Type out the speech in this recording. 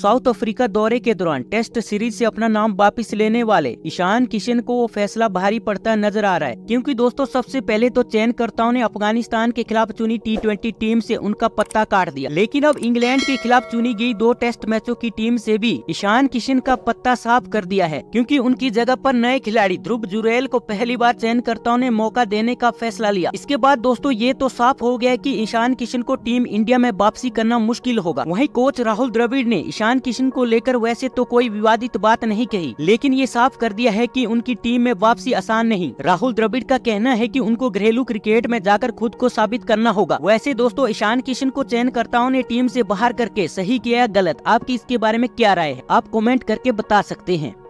south Africa दौरे के दौरान टेस्ट सीरीज से अपना नाम वापस लेने वाले ईशान किशन को वो फैसला भारी पड़ता नजर आ रहा है क्योंकि दोस्तों सबसे पहले तो चयनकर्ताओं ने अफगानिस्तान के खिलाफ चुनी टी ट्वेंटी टीम से उनका पत्ता काट दिया लेकिन अब इंग्लैंड के खिलाफ चुनी गई दो टेस्ट मैचों की टीम से भी ईशान किशन का पत्ता साफ कर दिया है क्योंकि उनकी जगह पर नए खिलाड़ी ध्रुव जुरेल को पहली बार चयनकर्ताओं ने मौका देने का फैसला लिया इसके बाद दोस्तों ये तो साफ हो गया की ईशान किशन को टीम इंडिया में वापसी करना मुश्किल होगा वही कोच राहुल द्रविड़ ने ईशान किशन को लेकर वैसे तो कोई विवादित बात नहीं कही लेकिन ये साफ कर दिया है कि उनकी टीम में वापसी आसान नहीं राहुल द्रविड़ का कहना है कि उनको घरेलू क्रिकेट में जाकर खुद को साबित करना होगा वैसे दोस्तों ईशान किशन को चयनकर्ताओं ने टीम ऐसी बाहर करके सही किया गलत आपकी इसके बारे में क्या राय है आप कॉमेंट करके बता सकते हैं